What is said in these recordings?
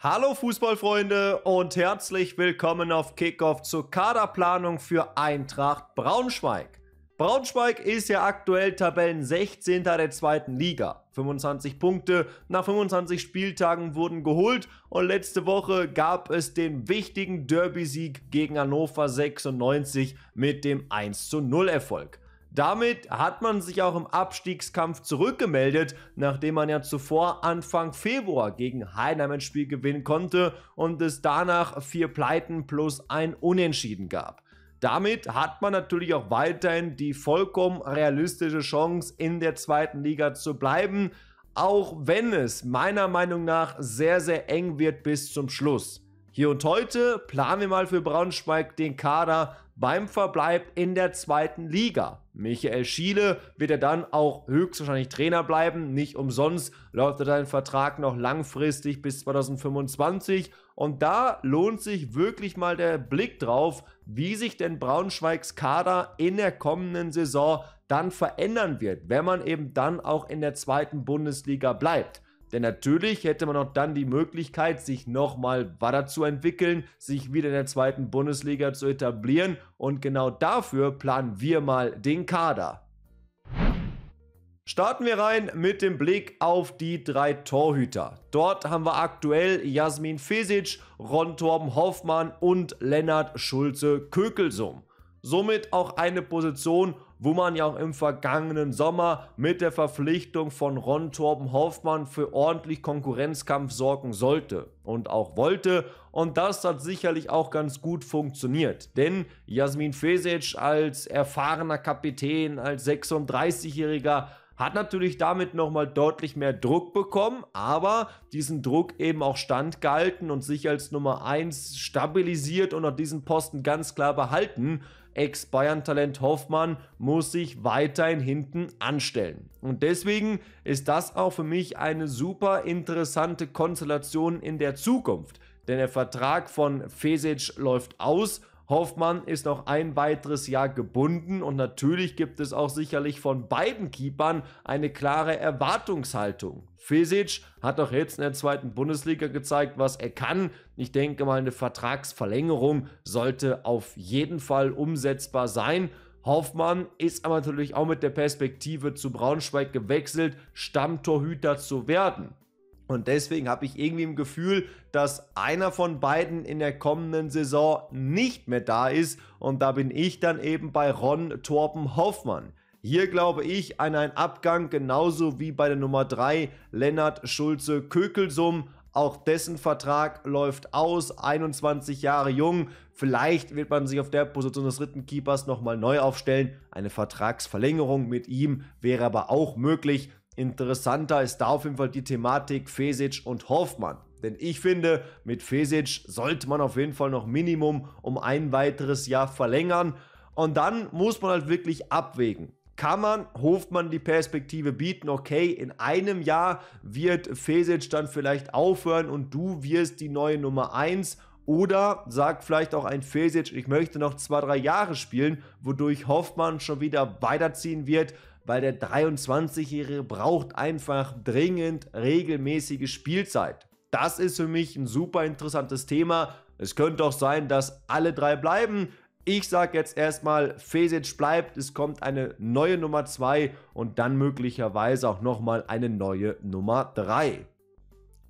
Hallo Fußballfreunde und herzlich willkommen auf Kickoff zur Kaderplanung für Eintracht Braunschweig. Braunschweig ist ja aktuell Tabellen 16. der zweiten Liga. 25 Punkte nach 25 Spieltagen wurden geholt und letzte Woche gab es den wichtigen Derby-Sieg gegen Hannover 96 mit dem 1 0 Erfolg. Damit hat man sich auch im Abstiegskampf zurückgemeldet, nachdem man ja zuvor Anfang Februar gegen Heidenheim ein Spiel gewinnen konnte und es danach vier Pleiten plus ein Unentschieden gab. Damit hat man natürlich auch weiterhin die vollkommen realistische Chance, in der zweiten Liga zu bleiben, auch wenn es meiner Meinung nach sehr, sehr eng wird bis zum Schluss. Hier und heute planen wir mal für Braunschweig den Kader beim Verbleib in der zweiten Liga. Michael Schiele wird er dann auch höchstwahrscheinlich Trainer bleiben. Nicht umsonst läuft er seinen Vertrag noch langfristig bis 2025. Und da lohnt sich wirklich mal der Blick drauf, wie sich denn Braunschweigs Kader in der kommenden Saison dann verändern wird, wenn man eben dann auch in der zweiten Bundesliga bleibt. Denn natürlich hätte man auch dann die Möglichkeit, sich nochmal weiterzuentwickeln, sich wieder in der zweiten Bundesliga zu etablieren. Und genau dafür planen wir mal den Kader. Starten wir rein mit dem Blick auf die drei Torhüter. Dort haben wir aktuell Jasmin Fesic, Ron Torben Hoffmann und Lennart Schulze Kökelsum. Somit auch eine Position, wo man ja auch im vergangenen Sommer mit der Verpflichtung von Ron Torben Hoffmann für ordentlich Konkurrenzkampf sorgen sollte und auch wollte. Und das hat sicherlich auch ganz gut funktioniert. Denn Jasmin Fesic als erfahrener Kapitän, als 36-Jähriger, hat natürlich damit nochmal deutlich mehr Druck bekommen, aber diesen Druck eben auch standgehalten und sich als Nummer 1 stabilisiert und auch diesen Posten ganz klar behalten. Ex-Bayern-Talent Hoffmann muss sich weiterhin hinten anstellen. Und deswegen ist das auch für mich eine super interessante Konstellation in der Zukunft. Denn der Vertrag von Fesic läuft aus Hoffmann ist noch ein weiteres Jahr gebunden und natürlich gibt es auch sicherlich von beiden Keepern eine klare Erwartungshaltung. Fesic hat auch jetzt in der zweiten Bundesliga gezeigt, was er kann. Ich denke mal, eine Vertragsverlängerung sollte auf jeden Fall umsetzbar sein. Hoffmann ist aber natürlich auch mit der Perspektive zu Braunschweig gewechselt, Stammtorhüter zu werden. Und deswegen habe ich irgendwie im Gefühl, dass einer von beiden in der kommenden Saison nicht mehr da ist. Und da bin ich dann eben bei Ron Torben Hoffmann. Hier glaube ich an einen Abgang genauso wie bei der Nummer 3 Lennart Schulze Kökelsum. Auch dessen Vertrag läuft aus, 21 Jahre jung. Vielleicht wird man sich auf der Position des dritten Keepers nochmal neu aufstellen. Eine Vertragsverlängerung mit ihm wäre aber auch möglich. Interessanter ist da auf jeden Fall die Thematik Fesic und Hoffmann. Denn ich finde, mit Fesic sollte man auf jeden Fall noch Minimum um ein weiteres Jahr verlängern. Und dann muss man halt wirklich abwägen. Kann man Hofmann die Perspektive bieten, okay, in einem Jahr wird Fesic dann vielleicht aufhören und du wirst die neue Nummer 1 oder sagt vielleicht auch ein Fesic, ich möchte noch zwei, drei Jahre spielen, wodurch Hoffmann schon wieder weiterziehen wird, weil der 23-Jährige braucht einfach dringend regelmäßige Spielzeit. Das ist für mich ein super interessantes Thema. Es könnte auch sein, dass alle drei bleiben. Ich sage jetzt erstmal, Fesic bleibt, es kommt eine neue Nummer 2 und dann möglicherweise auch nochmal eine neue Nummer 3.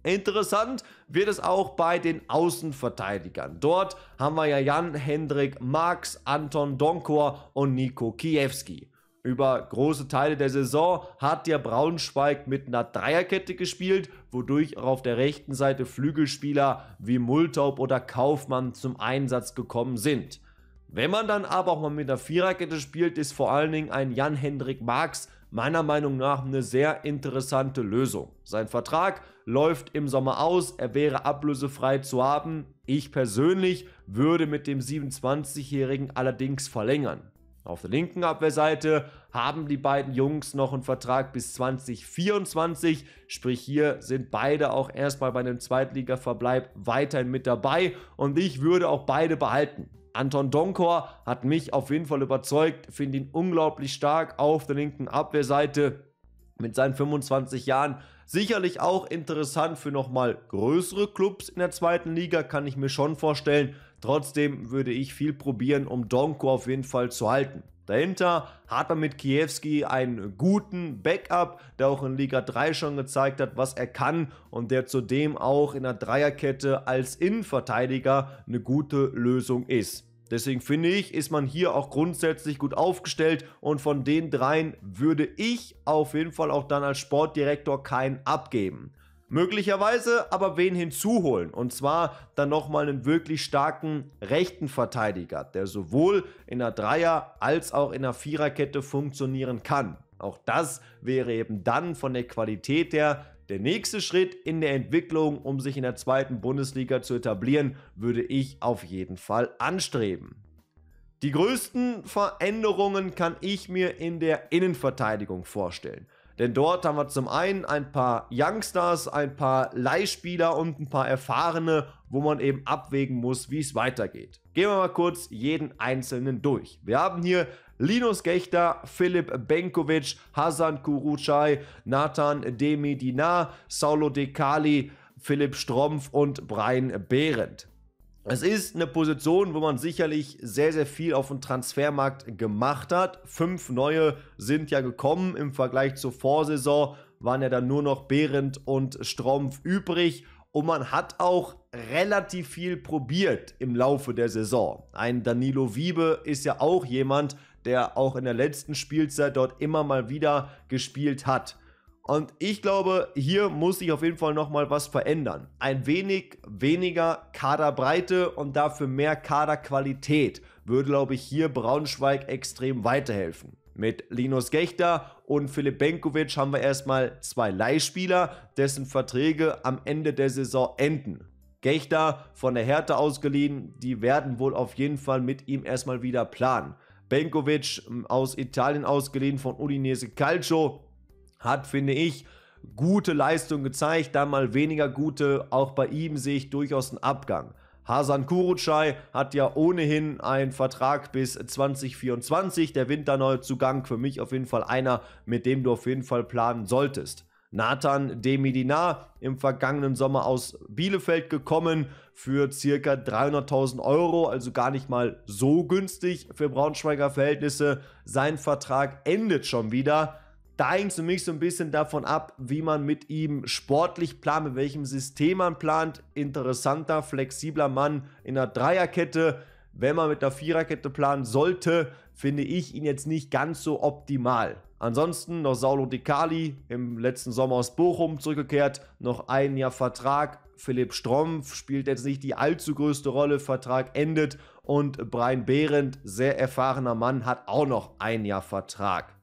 Interessant wird es auch bei den Außenverteidigern. Dort haben wir ja Jan Hendrik Marx, Anton Donkor und Niko Kiewski. Über große Teile der Saison hat der Braunschweig mit einer Dreierkette gespielt, wodurch auch auf der rechten Seite Flügelspieler wie Multaub oder Kaufmann zum Einsatz gekommen sind. Wenn man dann aber auch mal mit einer Viererkette spielt, ist vor allen Dingen ein Jan-Hendrik Marx meiner Meinung nach eine sehr interessante Lösung. Sein Vertrag läuft im Sommer aus, er wäre ablösefrei zu haben. Ich persönlich würde mit dem 27-Jährigen allerdings verlängern. Auf der linken Abwehrseite haben die beiden Jungs noch einen Vertrag bis 2024. Sprich, hier sind beide auch erstmal bei einem Zweitligaverbleib weiterhin mit dabei und ich würde auch beide behalten. Anton Donkor hat mich auf jeden Fall überzeugt, finde ihn unglaublich stark auf der linken Abwehrseite mit seinen 25 Jahren. Sicherlich auch interessant für nochmal größere Clubs in der zweiten Liga, kann ich mir schon vorstellen. Trotzdem würde ich viel probieren, um Donko auf jeden Fall zu halten. Dahinter hat man mit Kiewski einen guten Backup, der auch in Liga 3 schon gezeigt hat, was er kann und der zudem auch in der Dreierkette als Innenverteidiger eine gute Lösung ist. Deswegen finde ich, ist man hier auch grundsätzlich gut aufgestellt und von den dreien würde ich auf jeden Fall auch dann als Sportdirektor keinen abgeben möglicherweise aber wen hinzuholen. Und zwar dann nochmal einen wirklich starken rechten Verteidiger, der sowohl in der Dreier- als auch in der Viererkette funktionieren kann. Auch das wäre eben dann von der Qualität her der nächste Schritt in der Entwicklung, um sich in der zweiten Bundesliga zu etablieren, würde ich auf jeden Fall anstreben. Die größten Veränderungen kann ich mir in der Innenverteidigung vorstellen. Denn dort haben wir zum einen ein paar Youngsters, ein paar Leihspieler und ein paar Erfahrene, wo man eben abwägen muss, wie es weitergeht. Gehen wir mal kurz jeden einzelnen durch. Wir haben hier Linus Gechter, Philipp Benkovic, Hasan Kurucay, Nathan Demi Dinar, Saulo Dekali, Philipp Strompf und Brian Behrendt. Es ist eine Position, wo man sicherlich sehr, sehr viel auf dem Transfermarkt gemacht hat. Fünf neue sind ja gekommen im Vergleich zur Vorsaison, waren ja dann nur noch Behrendt und Strompf übrig. Und man hat auch relativ viel probiert im Laufe der Saison. Ein Danilo Wiebe ist ja auch jemand, der auch in der letzten Spielzeit dort immer mal wieder gespielt hat. Und ich glaube, hier muss sich auf jeden Fall nochmal was verändern. Ein wenig weniger Kaderbreite und dafür mehr Kaderqualität würde, glaube ich, hier Braunschweig extrem weiterhelfen. Mit Linus Gechter und Philipp Benkovic haben wir erstmal zwei Leihspieler, dessen Verträge am Ende der Saison enden. Gechter von der Hertha ausgeliehen, die werden wohl auf jeden Fall mit ihm erstmal wieder planen. Benkovic ähm, aus Italien ausgeliehen von Udinese Calcio, hat, finde ich, gute Leistung gezeigt, da mal weniger gute. Auch bei ihm sehe ich durchaus einen Abgang. Hasan Kurucay hat ja ohnehin einen Vertrag bis 2024. Der Winterneuzugang für mich auf jeden Fall einer, mit dem du auf jeden Fall planen solltest. Nathan Demidina im vergangenen Sommer aus Bielefeld gekommen für circa 300.000 Euro, also gar nicht mal so günstig für Braunschweiger Verhältnisse. Sein Vertrag endet schon wieder da hängt es für mich so ein bisschen davon ab, wie man mit ihm sportlich plant, mit welchem System man plant. Interessanter, flexibler Mann in einer Dreierkette. Wenn man mit einer Viererkette planen sollte, finde ich ihn jetzt nicht ganz so optimal. Ansonsten noch Saulo Di Cali, im letzten Sommer aus Bochum zurückgekehrt, noch ein Jahr Vertrag. Philipp Strompf spielt jetzt nicht die allzu größte Rolle, Vertrag endet. Und Brian Behrendt, sehr erfahrener Mann, hat auch noch ein Jahr Vertrag.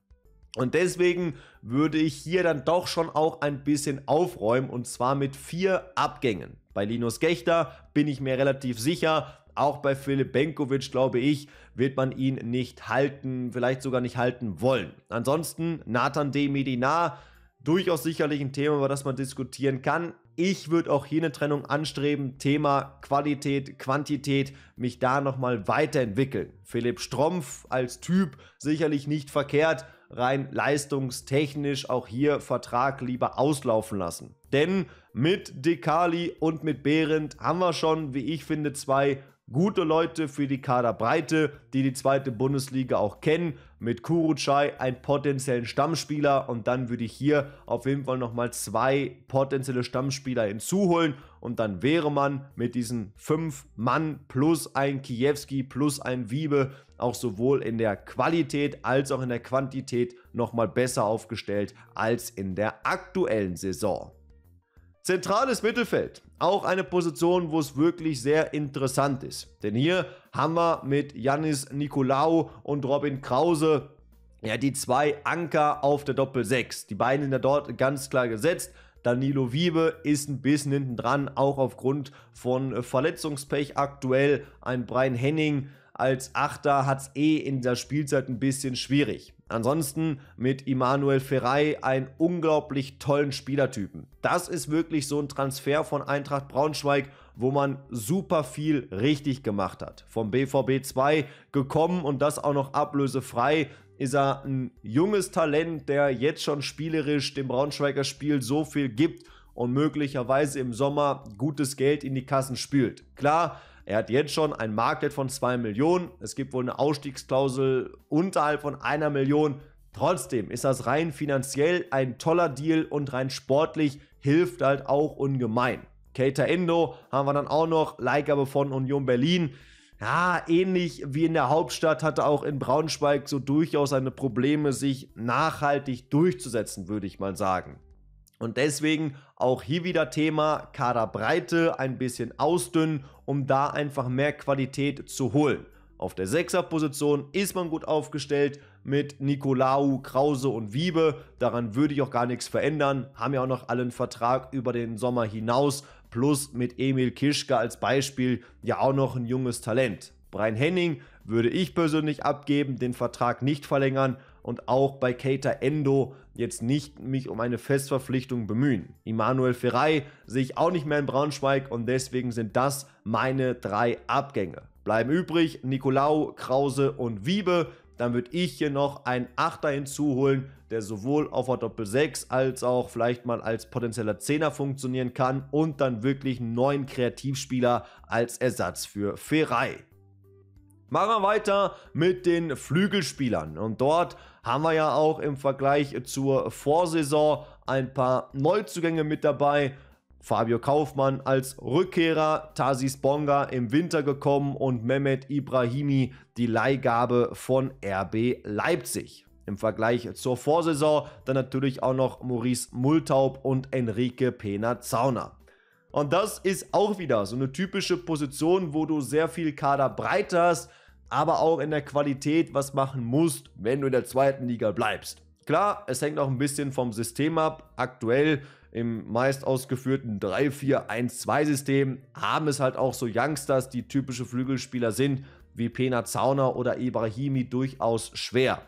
Und deswegen würde ich hier dann doch schon auch ein bisschen aufräumen und zwar mit vier Abgängen. Bei Linus Gächter bin ich mir relativ sicher, auch bei Philipp Benkovic, glaube ich, wird man ihn nicht halten, vielleicht sogar nicht halten wollen. Ansonsten Nathan D. Medina, durchaus sicherlich ein Thema, über das man diskutieren kann. Ich würde auch hier eine Trennung anstreben. Thema Qualität, Quantität, mich da nochmal weiterentwickeln. Philipp Strompf als Typ sicherlich nicht verkehrt, rein leistungstechnisch auch hier Vertrag lieber auslaufen lassen. Denn mit Dekali und mit Behrendt haben wir schon, wie ich finde, zwei gute Leute für die Kaderbreite, die die zweite Bundesliga auch kennen, mit Kurucay einen potenziellen Stammspieler und dann würde ich hier auf jeden Fall nochmal zwei potenzielle Stammspieler hinzuholen und dann wäre man mit diesen fünf Mann plus ein Kiewski plus ein Wiebe auch sowohl in der Qualität als auch in der Quantität nochmal besser aufgestellt als in der aktuellen Saison. Zentrales Mittelfeld, auch eine Position, wo es wirklich sehr interessant ist. Denn hier haben wir mit Janis Nikolaou und Robin Krause ja die zwei Anker auf der Doppel 6. Die beiden sind ja dort ganz klar gesetzt. Danilo Wiebe ist ein bisschen hinten dran, auch aufgrund von Verletzungspech aktuell. Ein Brian Henning als Achter hat es eh in der Spielzeit ein bisschen schwierig. Ansonsten mit Immanuel Ferrei einen unglaublich tollen Spielertypen. Das ist wirklich so ein Transfer von Eintracht Braunschweig, wo man super viel richtig gemacht hat. Vom BVB 2 gekommen und das auch noch ablösefrei ist er ein junges Talent, der jetzt schon spielerisch dem Braunschweiger Spiel so viel gibt und möglicherweise im Sommer gutes Geld in die Kassen spült. Klar, er hat jetzt schon ein Marktwert von 2 Millionen. Es gibt wohl eine Ausstiegsklausel unterhalb von einer Million. Trotzdem ist das rein finanziell ein toller Deal und rein sportlich hilft halt auch ungemein. Keita Endo haben wir dann auch noch, Leihgabe von Union Berlin. Ja, ähnlich wie in der Hauptstadt hatte auch in Braunschweig so durchaus seine Probleme, sich nachhaltig durchzusetzen, würde ich mal sagen. Und deswegen auch hier wieder Thema Kaderbreite ein bisschen ausdünnen, um da einfach mehr Qualität zu holen. Auf der 6er Position ist man gut aufgestellt mit Nikolaou, Krause und Wiebe. Daran würde ich auch gar nichts verändern. Haben ja auch noch allen Vertrag über den Sommer hinaus. Plus mit Emil Kischke als Beispiel ja auch noch ein junges Talent. Brian Henning würde ich persönlich abgeben, den Vertrag nicht verlängern. Und auch bei Cater Endo jetzt nicht mich um eine Festverpflichtung bemühen. Immanuel Ferrei sehe ich auch nicht mehr in Braunschweig und deswegen sind das meine drei Abgänge. Bleiben übrig Nikolau, Krause und Wiebe. Dann würde ich hier noch einen Achter hinzuholen, der sowohl auf der Doppel-6 als auch vielleicht mal als potenzieller Zehner funktionieren kann und dann wirklich einen neuen Kreativspieler als Ersatz für Ferrei. Machen wir weiter mit den Flügelspielern und dort haben wir ja auch im Vergleich zur Vorsaison ein paar Neuzugänge mit dabei. Fabio Kaufmann als Rückkehrer, Tasis Bonga im Winter gekommen und Mehmet Ibrahimi die Leihgabe von RB Leipzig. Im Vergleich zur Vorsaison dann natürlich auch noch Maurice Multaub und Enrique Pena Zauner. Und das ist auch wieder so eine typische Position, wo du sehr viel Kader breiter hast, aber auch in der Qualität was machen musst, wenn du in der zweiten Liga bleibst. Klar, es hängt auch ein bisschen vom System ab. Aktuell im meist ausgeführten 3-4-1-2-System haben es halt auch so Youngsters, die typische Flügelspieler sind, wie Pena Zauner oder Ibrahimi durchaus schwer.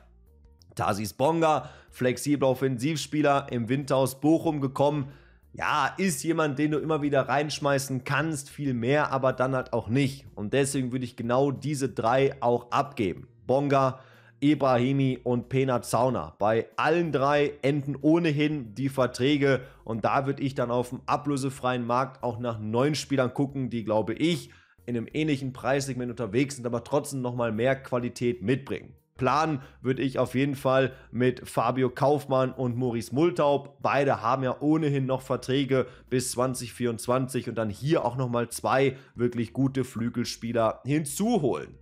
Tasis Bonga, flexibler Offensivspieler, im Winter aus Bochum gekommen, ja, ist jemand, den du immer wieder reinschmeißen kannst, viel mehr, aber dann halt auch nicht. Und deswegen würde ich genau diese drei auch abgeben. Bonga, Ibrahimi und Pena Zauner. Bei allen drei enden ohnehin die Verträge und da würde ich dann auf dem ablösefreien Markt auch nach neuen Spielern gucken, die glaube ich in einem ähnlichen Preissegment unterwegs sind, aber trotzdem nochmal mehr Qualität mitbringen planen würde ich auf jeden Fall mit Fabio Kaufmann und Maurice Multaub. Beide haben ja ohnehin noch Verträge bis 2024 und dann hier auch nochmal zwei wirklich gute Flügelspieler hinzuholen.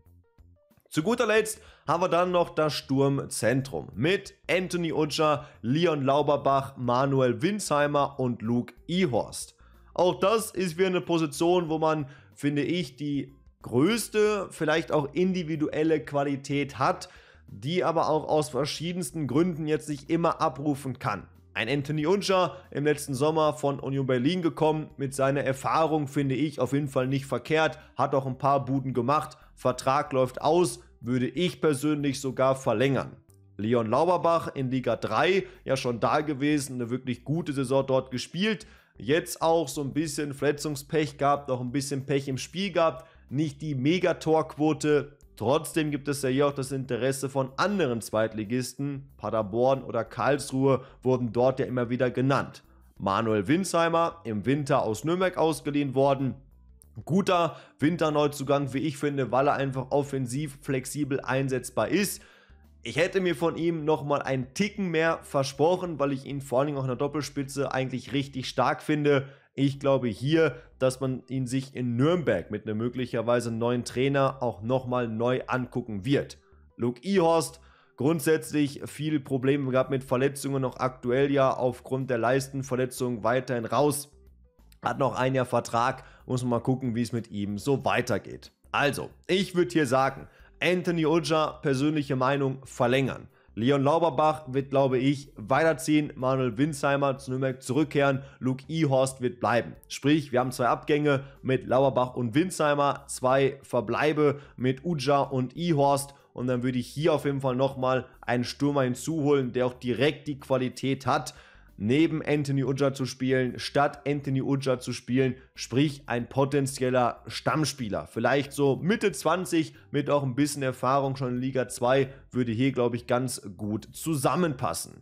Zu guter Letzt haben wir dann noch das Sturmzentrum mit Anthony Utscher, Leon Lauberbach, Manuel Winsheimer und Luke Ehorst. Auch das ist wieder eine Position, wo man, finde ich, die größte, vielleicht auch individuelle Qualität hat die aber auch aus verschiedensten Gründen jetzt nicht immer abrufen kann. Ein Anthony Unscher im letzten Sommer von Union Berlin gekommen, mit seiner Erfahrung finde ich auf jeden Fall nicht verkehrt, hat auch ein paar Buden gemacht, Vertrag läuft aus, würde ich persönlich sogar verlängern. Leon Lauberbach in Liga 3, ja schon da gewesen, eine wirklich gute Saison dort gespielt, jetzt auch so ein bisschen Verletzungspech gehabt, noch ein bisschen Pech im Spiel gehabt, nicht die Megatorquote, Trotzdem gibt es ja hier auch das Interesse von anderen Zweitligisten. Paderborn oder Karlsruhe wurden dort ja immer wieder genannt. Manuel Winsheimer im Winter aus Nürnberg ausgeliehen worden. Guter Winterneuzugang, wie ich finde, weil er einfach offensiv flexibel einsetzbar ist. Ich hätte mir von ihm nochmal einen Ticken mehr versprochen, weil ich ihn vor allen Dingen auch in der Doppelspitze eigentlich richtig stark finde. Ich glaube hier, dass man ihn sich in Nürnberg mit einem möglicherweise neuen Trainer auch nochmal neu angucken wird. Luke Ihorst grundsätzlich viel Probleme gehabt mit Verletzungen, noch aktuell ja aufgrund der Leistenverletzung weiterhin raus. Hat noch ein Jahr Vertrag, muss man mal gucken, wie es mit ihm so weitergeht. Also, ich würde hier sagen, Anthony Ulja, persönliche Meinung, verlängern. Leon Lauberbach wird, glaube ich, weiterziehen, Manuel Winsheimer zu Nürnberg zurückkehren, Luke Ehorst wird bleiben. Sprich, wir haben zwei Abgänge mit Lauberbach und Winsheimer, zwei Verbleibe mit Uja und Ehorst und dann würde ich hier auf jeden Fall nochmal einen Stürmer hinzuholen, der auch direkt die Qualität hat, neben Anthony Udja zu spielen, statt Anthony Udja zu spielen, sprich ein potenzieller Stammspieler. Vielleicht so Mitte 20 mit auch ein bisschen Erfahrung schon in Liga 2 würde hier, glaube ich, ganz gut zusammenpassen.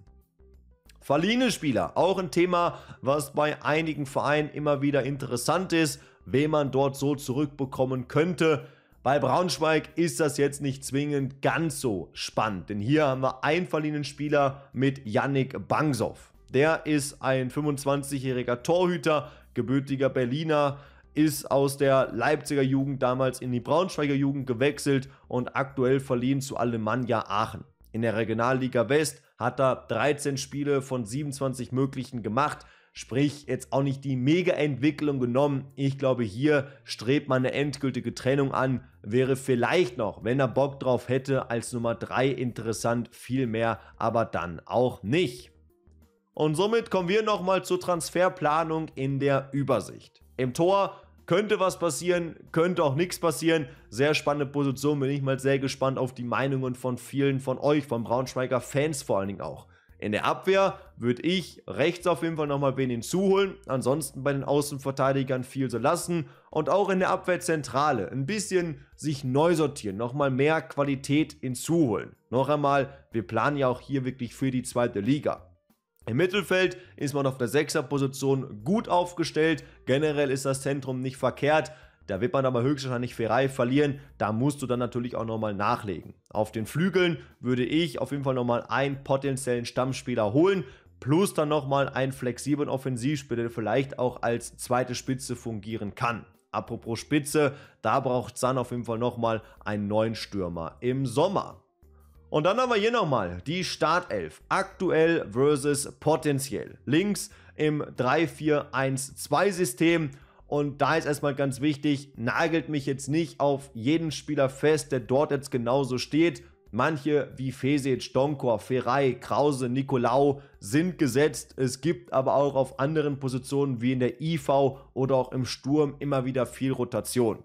Verliehene Spieler, auch ein Thema, was bei einigen Vereinen immer wieder interessant ist, wen man dort so zurückbekommen könnte. Bei Braunschweig ist das jetzt nicht zwingend ganz so spannend, denn hier haben wir einen verliehenen Spieler mit Yannick Bangsow. Der ist ein 25-jähriger Torhüter, gebürtiger Berliner, ist aus der Leipziger Jugend damals in die Braunschweiger Jugend gewechselt und aktuell verliehen zu Alemannia Aachen. In der Regionalliga West hat er 13 Spiele von 27 möglichen gemacht, sprich jetzt auch nicht die Mega-Entwicklung genommen. Ich glaube, hier strebt man eine endgültige Trennung an, wäre vielleicht noch, wenn er Bock drauf hätte, als Nummer 3 interessant, viel mehr, aber dann auch nicht. Und somit kommen wir nochmal zur Transferplanung in der Übersicht. Im Tor könnte was passieren, könnte auch nichts passieren. Sehr spannende Position, bin ich mal sehr gespannt auf die Meinungen von vielen von euch, von Braunschweiger Fans vor allen Dingen auch. In der Abwehr würde ich rechts auf jeden Fall nochmal wen hinzuholen, ansonsten bei den Außenverteidigern viel so lassen und auch in der Abwehrzentrale ein bisschen sich neu sortieren, nochmal mehr Qualität hinzuholen. Noch einmal, wir planen ja auch hier wirklich für die zweite Liga. Im Mittelfeld ist man auf der 6er Position gut aufgestellt. Generell ist das Zentrum nicht verkehrt. Da wird man aber höchstwahrscheinlich Ferrei verlieren. Da musst du dann natürlich auch nochmal nachlegen. Auf den Flügeln würde ich auf jeden Fall nochmal einen potenziellen Stammspieler holen. Plus dann nochmal einen flexiblen Offensivspieler, der vielleicht auch als zweite Spitze fungieren kann. Apropos Spitze, da braucht Sun auf jeden Fall nochmal einen neuen Stürmer im Sommer. Und dann haben wir hier nochmal die Startelf. Aktuell versus potenziell. Links im 3-4-1-2-System. Und da ist erstmal ganz wichtig, nagelt mich jetzt nicht auf jeden Spieler fest, der dort jetzt genauso steht. Manche wie Fesic, Donkor, Ferrei, Krause, Nikolau sind gesetzt. Es gibt aber auch auf anderen Positionen wie in der IV oder auch im Sturm immer wieder viel Rotation.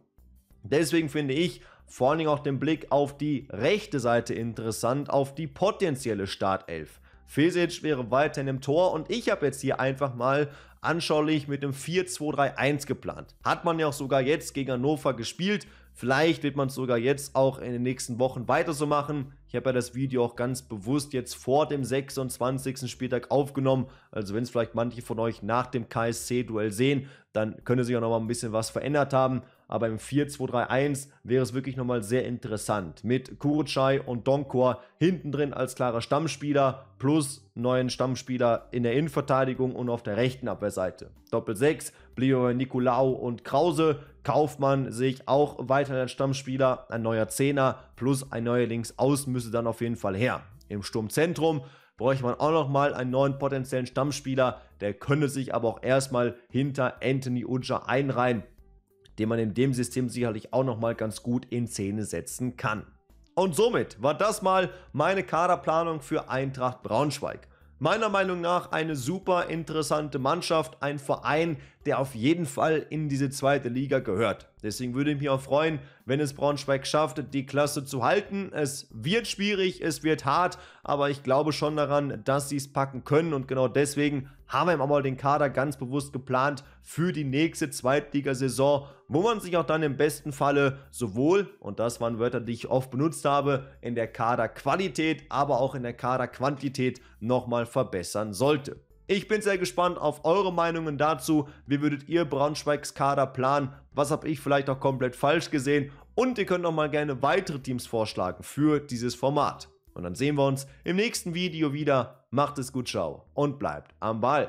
Deswegen finde ich, vor allen Dingen auch den Blick auf die rechte Seite interessant, auf die potenzielle Startelf. Fesic wäre weiterhin im Tor und ich habe jetzt hier einfach mal anschaulich mit einem 4-2-3-1 geplant. Hat man ja auch sogar jetzt gegen Hannover gespielt. Vielleicht wird man es sogar jetzt auch in den nächsten Wochen weiter so machen. Ich habe ja das Video auch ganz bewusst jetzt vor dem 26. Spieltag aufgenommen. Also wenn es vielleicht manche von euch nach dem KSC-Duell sehen, dann könnte sich auch nochmal ein bisschen was verändert haben aber im 4-2-3-1 wäre es wirklich nochmal sehr interessant. Mit Kurucay und Donkor hinten drin als klarer Stammspieler plus neuen Stammspieler in der Innenverteidigung und auf der rechten Abwehrseite. Doppel 6, Blio Nikolaou und Krause. Kaufmann sehe ich auch weiter als Stammspieler. Ein neuer Zehner plus ein neuer Linksaußen müsste dann auf jeden Fall her. Im Sturmzentrum bräuchte man auch nochmal einen neuen potenziellen Stammspieler. Der könnte sich aber auch erstmal hinter Anthony Uja einreihen den man in dem System sicherlich auch nochmal ganz gut in Szene setzen kann. Und somit war das mal meine Kaderplanung für Eintracht Braunschweig. Meiner Meinung nach eine super interessante Mannschaft, ein Verein, der auf jeden Fall in diese zweite Liga gehört. Deswegen würde ich mich auch freuen, wenn es Braunschweig schafft, die Klasse zu halten. Es wird schwierig, es wird hart, aber ich glaube schon daran, dass sie es packen können und genau deswegen haben wir mal den Kader ganz bewusst geplant für die nächste Zweitligasaison, wo man sich auch dann im besten Falle sowohl, und das waren Wörter, die ich oft benutzt habe, in der Kaderqualität, aber auch in der Kaderquantität nochmal verbessern sollte. Ich bin sehr gespannt auf eure Meinungen dazu. Wie würdet ihr Braunschweigs Kader planen? Was habe ich vielleicht auch komplett falsch gesehen? Und ihr könnt auch mal gerne weitere Teams vorschlagen für dieses Format. Und dann sehen wir uns im nächsten Video wieder. Macht es gut, ciao und bleibt am Ball.